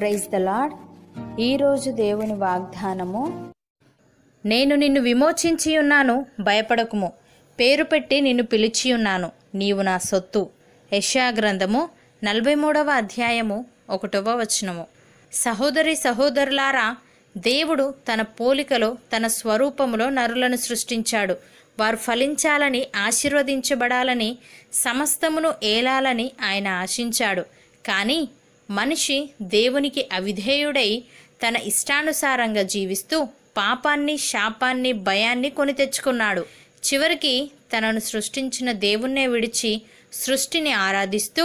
praise the lord ఈరోజు దేవుని వాగ్దానము నేను నిన్ను విమోచించి ఉన్నాను భయపడకుము పేరు పెట్టి నిన్ను పిలిచి ఉన్నాను నీవు నా సొత్తు యష్యా గ్రంథము నలభై మూడవ అధ్యాయము ఒకటవ వచనము సహోదరి సహోదరులారా దేవుడు తన పోలికలో తన స్వరూపములో నరులను సృష్టించాడు వారు ఫలించాలని ఆశీర్వదించబడాలని సమస్తమును ఏలాలని ఆయన ఆశించాడు కానీ మనిషి దేవునికి అవిధేయుడై తన ఇష్టానుసారంగా జీవిస్తూ పాపాన్ని శాపాన్ని భయాన్ని కొని తెచ్చుకున్నాడు చివరికి తనను సృష్టించిన దేవుణ్ణే విడిచి సృష్టిని ఆరాధిస్తూ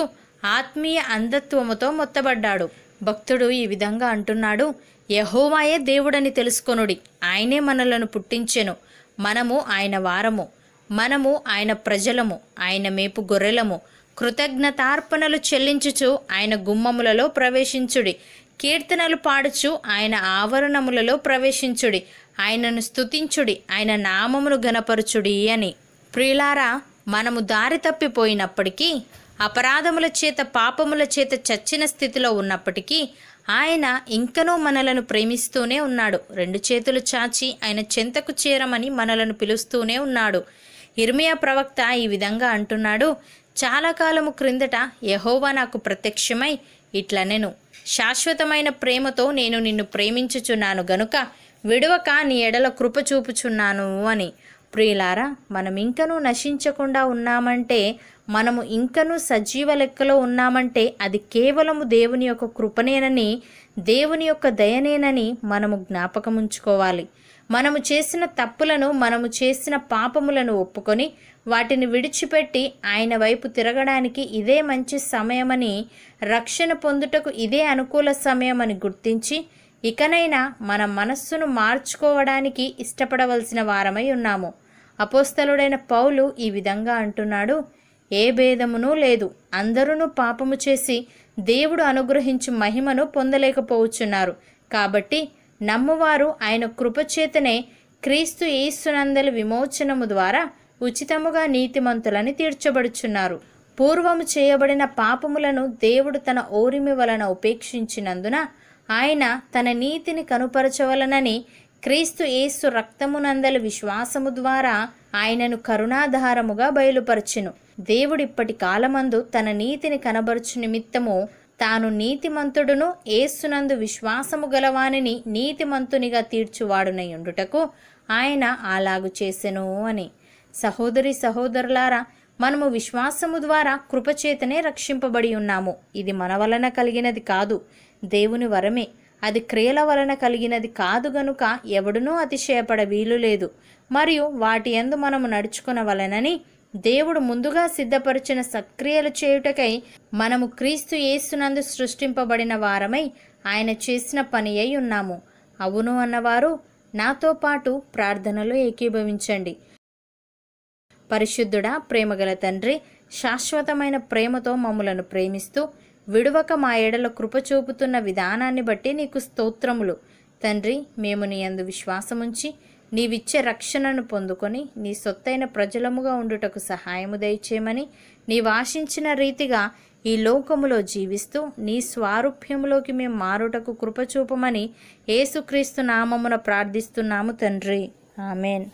ఆత్మీయ అంధత్వముతో మొత్తబడ్డాడు భక్తుడు ఈ విధంగా అంటున్నాడు యహోవాయే దేవుడని తెలుసుకొనుడి ఆయనే మనలను పుట్టించెను మనము ఆయన వారము మనము ఆయన ప్రజలము ఆయన మేపు గొర్రెలము కృతజ్ఞతార్పణలు చెల్లించుచు ఆయన గుమ్మములలో ప్రవేశించుడి కీర్తనలు పాడుచు ఆయన ఆవరణములలో ప్రవేశించుడి ఆయనను స్థుతించుడి ఆయన నామమును గనపరుచుడి అని ప్రియులారా మనము దారి తప్పిపోయినప్పటికీ అపరాధముల చేత పాపముల చేత చచ్చిన స్థితిలో ఉన్నప్పటికీ ఆయన ఇంకనూ మనలను ప్రేమిస్తూనే ఉన్నాడు రెండు చేతులు చాచి ఆయన చెంతకు చేరమని మనలను పిలుస్తూనే ఉన్నాడు ఇర్మియా ప్రవక్త ఈ విధంగా అంటున్నాడు చాలా కాలము క్రిందట యహోవా నాకు ప్రత్యక్షమై ఇట్లనెను శాశ్వతమైన ప్రేమతో నేను నిన్ను ప్రేమించుచున్నాను గనుక విడవక నీ ఎడల కృప చూపుచున్నాను అని ప్రియులారా మనం ఇంకనూ నశించకుండా ఉన్నామంటే మనము ఇంకనూ సజీవ లెక్కలో ఉన్నామంటే అది కేవలము దేవుని యొక్క కృపనేనని దేవుని యొక్క దయనేనని మనము జ్ఞాపకం ఉంచుకోవాలి మనము చేసిన తప్పులను మనము చేసిన పాపములను ఒప్పుకొని వాటిని విడిచిపెట్టి ఆయన వైపు తిరగడానికి ఇదే మంచి సమయమని రక్షణ పొందుటకు ఇదే అనుకూల సమయమని గుర్తించి ఇకనైనా మన మనస్సును మార్చుకోవడానికి ఇష్టపడవలసిన వారమై ఉన్నాము అపోస్తలుడైన పౌలు ఈ విధంగా అంటున్నాడు ఏ భేదమునూ లేదు అందరూ పాపము చేసి దేవుడు అనుగ్రహించి మహిమను పొందలేకపోవచ్చున్నారు కాబట్టి నమ్మువారు ఆయన కృపచేతనే క్రీస్తు ఈస్తునందలి విమోచనము ద్వారా ఉచితముగా నీతిమంతులని తీర్చబడుచున్నారు పూర్వము చేయబడిన పాపములను దేవుడు తన ఓరిమి వలన ఉపేక్షించినందున ఆయన తన నీతిని కనుపరచవలనని క్రీస్తు ఏసు రక్తమునందలి విశ్వాసము ద్వారా ఆయనను కరుణాధారముగా బయలుపరచును దేవుడిప్పటి కాలమందు తన నీతిని కనబరుచు నిమిత్తము తాను నీతిమంతుడును ఏసునందు విశ్వాసము గలవానిని నీతిమంతునిగా తీర్చువాడునై ఉండుటకు ఆయన అలాగు చేసెను అని సహోదరి సహోదరులారా మనము విశ్వాసము ద్వారా కృపచేతనే రక్షింపబడి ఉన్నాము ఇది మన వలన కలిగినది కాదు దేవుని వరమే అది క్రియల వలన కలిగినది కాదు గనుక ఎవడునూ అతిశయపడ వీలు లేదు మరియు వాటి ఎందు మనము వలనని దేవుడు ముందుగా సిద్ధపరిచిన సక్రియలు చేయుటకై మనము క్రీస్తు యేసునందు సృష్టింపబడిన వారమై ఆయన చేసిన పని అయి ఉన్నాము అవును అన్నవారు నాతో పాటు ప్రార్థనలు ఏకీభవించండి పరిశుద్ధుడా ప్రేమగల తండ్రి శాశ్వతమైన ప్రేమతో మమ్ములను ప్రేమిస్తూ విడువక మా ఎడల కృప చూపుతున్న విధానాన్ని బట్టి నీకు స్తోత్రములు తండ్రి మేము నీ అందు విశ్వాసముంచి నీవిచ్చే రక్షణను పొందుకొని నీ సొత్తైన ప్రజలముగా ఉండుటకు సహాయము దయచేయమని నీ ఆశించిన రీతిగా ఈ లోకములో జీవిస్తూ నీ స్వారూప్యములోకి మేము మారుటకు కృపచూపమని ఏసుక్రీస్తు నామమున ప్రార్థిస్తున్నాము తండ్రి ఆమెన్